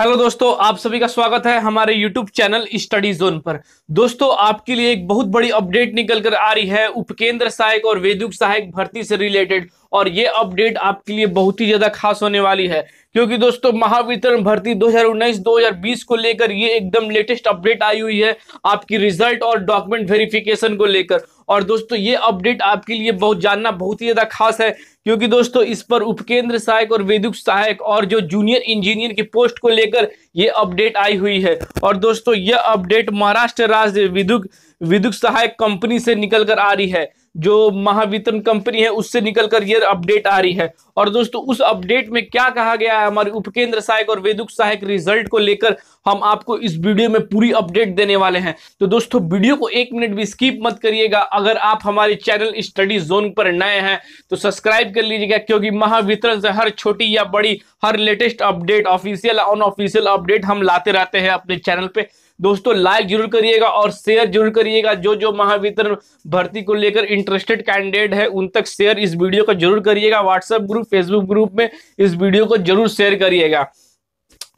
hello दोस्तों आप सभी का स्वागत है हमारे यूट्यूब चैनल स्टडी जोन पर दोस्तों आपके लिए एक बहुत बड़ी अपडेट निकल कर आ रही है उपकेंद्र सहायक और वेदुक सहायक भर्ती से रिलेटेड और ये अपडेट आपके लिए बहुत ही ज्यादा खास होने वाली है क्योंकि दोस्तों महावितरण भर्ती 2019-2020 को लेकर ये एकदम लेटेस्ट अपडेट आई हुई है आपकी रिजल्ट और डॉक्यूमेंट वेरिफिकेशन को लेकर और दोस्तों ये अपडेट आपके लिए बहुत जानना बहुत ही ज़्यादा खास है क्योंकि दोस्तों इस पर उपकेंद्र सहायक और वेदुक सहायक और जो जूनियर इंजीनियर की पोस्ट को लेकर ये अपडेट आई हुई है और दोस्तों यह अपडेट महाराष्ट्र राज्य विद्युत विद्युत सहायक कंपनी से निकलकर आ रही है जो महावितरण कंपनी है उससे निकलकर यह अपडेट आ रही है और दोस्तों उस अपडेट में क्या कहा गया है हमारे उपकेंद्र सहायक और वेदुक सहायक रिजल्ट को लेकर हम आपको इस वीडियो में पूरी अपडेट देने वाले हैं तो दोस्तों वीडियो को एक मिनट भी स्किप मत करिएगा अगर आप हमारे चैनल स्टडी जोन पर नए हैं तो सब्सक्राइब कर लीजिएगा क्योंकि महावितरण से हर छोटी या बड़ी हर latest update official unofficial update हम लाते रहते हैं अपने चैनल पर दोस्तों लाइक जरूर करिएगा और शेयर जरूर करिएगा जो जो महावितरण भर्ती को लेकर इंटरेस्टेड कैंडिडेट है उन तक शेयर इस वीडियो को जरूर करिएगा व्हाट्सएप ग्रुप फेसबुक ग्रुप में इस वीडियो को जरूर शेयर करिएगा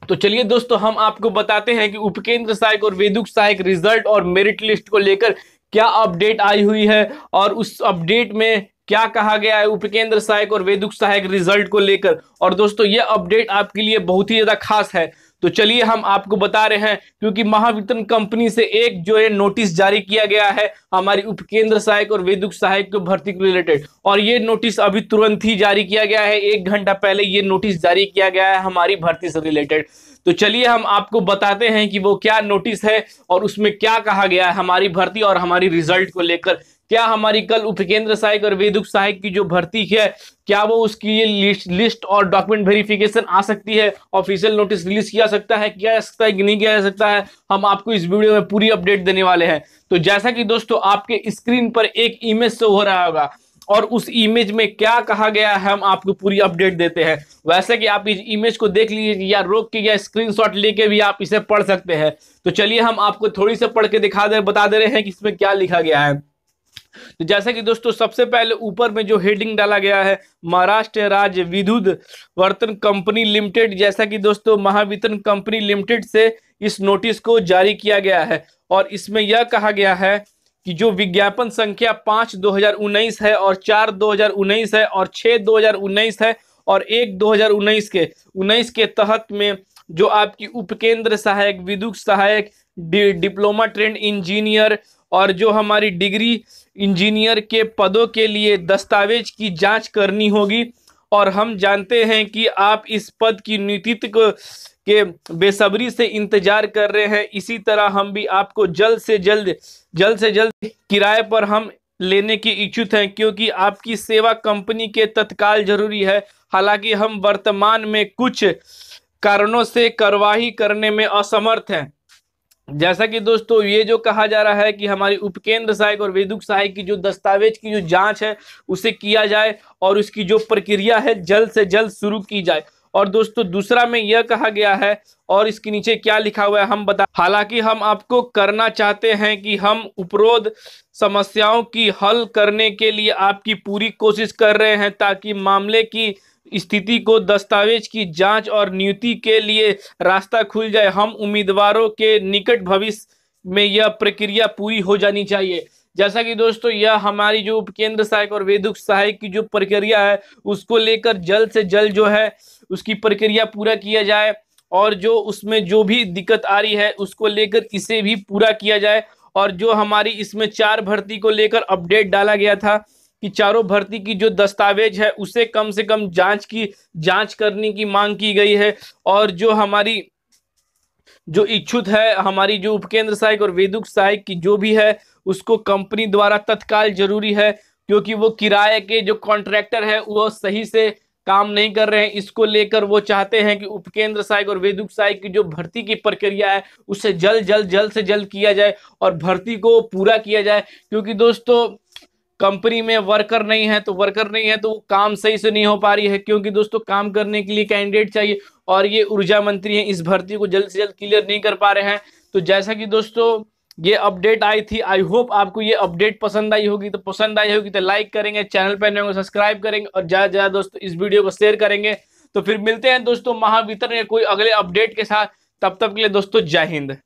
तो चलिए दोस्तों हम आपको बताते हैं कि उपकेंद्र सहायक और वेदुक सहायक रिजल्ट और मेरिट लिस्ट को लेकर क्या अपडेट आई हुई है और उस अपडेट में क्या कहा गया है उपकेंद्र सहायक और वेदुक सहायक रिजल्ट को लेकर और दोस्तों ये अपडेट आपके लिए बहुत ही ज्यादा खास है तो चलिए हम आपको बता रहे हैं क्योंकि महावितरण कंपनी से एक जो है नोटिस जारी किया गया है हमारी उपकेंद्र सहायक और वेदुक सहायक के भर्ती के रिलेटेड और ये नोटिस अभी तुरंत ही जारी किया गया है एक घंटा पहले ये नोटिस जारी किया गया है हमारी भर्ती से रिलेटेड तो चलिए हम आपको बताते हैं कि वो क्या नोटिस है और उसमें क्या कहा गया है हमारी भर्ती और हमारी रिजल्ट को लेकर क्या हमारी कल उपकेंद्र सहायक और वेदुक सहायक की जो भर्ती है क्या वो उसकी ये लिस्ट, लिस्ट और डॉक्यूमेंट वेरिफिकेशन आ सकती है ऑफिशियल नोटिस रिलीज किया सकता है किया जा सकता है कि नहीं किया जा सकता है हम आपको इस वीडियो में पूरी अपडेट देने वाले हैं तो जैसा कि दोस्तों आपके स्क्रीन पर एक इमेज शो हो रहा होगा और उस इमेज में क्या कहा गया है हम आपको पूरी अपडेट देते हैं वैसे कि आप इस इमेज को देख लीजिए या रोक के या स्क्रीनशॉट लेके भी आप इसे पढ़ सकते हैं तो चलिए हम आपको थोड़ी से पढ़ के दिखा दे बता दे रहे हैं कि इसमें क्या लिखा गया है तो जैसा कि दोस्तों सबसे पहले ऊपर में जो हेडिंग डाला गया है महाराष्ट्र राज्य विद्युत वर्तन कंपनी लिमिटेड जैसा कि दोस्तों महावितरण कंपनी लिमिटेड से इस नोटिस को जारी किया गया है और इसमें यह कहा गया है कि जो विज्ञापन संख्या पाँच दो है और चार दो है और छः दो है और एक उन्नीस के उन्नीस के तहत में जो आपकी उपकेंद्र सहायक विद्युत सहायक डिप्लोमा ट्रेंड इंजीनियर और जो हमारी डिग्री इंजीनियर के पदों के लिए दस्तावेज की जांच करनी होगी और हम जानते हैं कि आप इस पद की नीतित्व को के बेसब्री से इंतजार कर रहे हैं इसी तरह हम भी आपको जल्द से जल्द जल्द से जल्द किराए पर हम लेने की इच्छुक हैं क्योंकि आपकी सेवा कंपनी के तत्काल जरूरी है हालांकि हम वर्तमान में कुछ कारणों से कार्रवाई करने में असमर्थ हैं जैसा कि दोस्तों ये जो कहा जा रहा है कि हमारी उपकेंद्र सहायक और वेदुक सहायक की जो दस्तावेज की जो जांच है उसे किया जाए और उसकी जो प्रक्रिया है जल्द से जल्द शुरू की जाए और दोस्तों दूसरा में यह कहा गया है और इसके नीचे क्या लिखा हुआ है हम बता हालांकि हम आपको करना चाहते हैं कि हम उपरोध समस्याओं की हल करने के लिए आपकी पूरी कोशिश कर रहे हैं ताकि मामले की स्थिति को दस्तावेज की जांच और नियुक्ति के लिए रास्ता खुल जाए हम उम्मीदवारों के निकट भविष्य में यह प्रक्रिया पूरी हो जानी चाहिए जैसा कि दोस्तों यह हमारी जो उपकेंद्र सहायक और वेदुक सहायक की जो प्रक्रिया है उसको लेकर जल्द से जल्द जो है उसकी प्रक्रिया पूरा किया जाए और जो उसमें जो भी दिक्कत आ रही है उसको लेकर इसे भी पूरा किया जाए और जो हमारी इसमें चार भर्ती को लेकर अपडेट डाला गया था कि चारों भर्ती की जो दस्तावेज है उसे कम से कम जांच की जांच करने की मांग की गई है और जो हमारी जो इच्छुत है हमारी जो उपकेंद्र सहायक और वेदुक सहायक की जो भी है उसको कंपनी द्वारा तत्काल जरूरी है क्योंकि वो किराए के जो कॉन्ट्रैक्टर है वो सही से काम नहीं कर रहे हैं इसको लेकर वो चाहते हैं कि उपकेंद्र सहायक और वेदुक सहायक की जो भर्ती की प्रक्रिया है उसे जल्द जल्द जल्द से जल्द किया जाए और भर्ती को पूरा किया जाए क्योंकि दोस्तों कंपनी में वर्कर नहीं है तो वर्कर नहीं है तो वो काम सही से नहीं हो पा रही है क्योंकि दोस्तों काम करने के लिए कैंडिडेट चाहिए और ये ऊर्जा मंत्री हैं इस भर्ती को जल्द से जल्द क्लियर नहीं कर पा रहे हैं तो जैसा कि दोस्तों ये अपडेट आई थी आई होप आपको ये अपडेट पसंद आई होगी तो पसंद आई होगी तो लाइक करेंगे चैनल पर नए सब्सक्राइब तो करेंगे और ज़्यादा ज़्यादा दोस्तों इस वीडियो को शेयर करेंगे तो फिर मिलते हैं दोस्तों महावितरण या कोई अगले अपडेट के साथ तब तक के लिए दोस्तों जय हिंद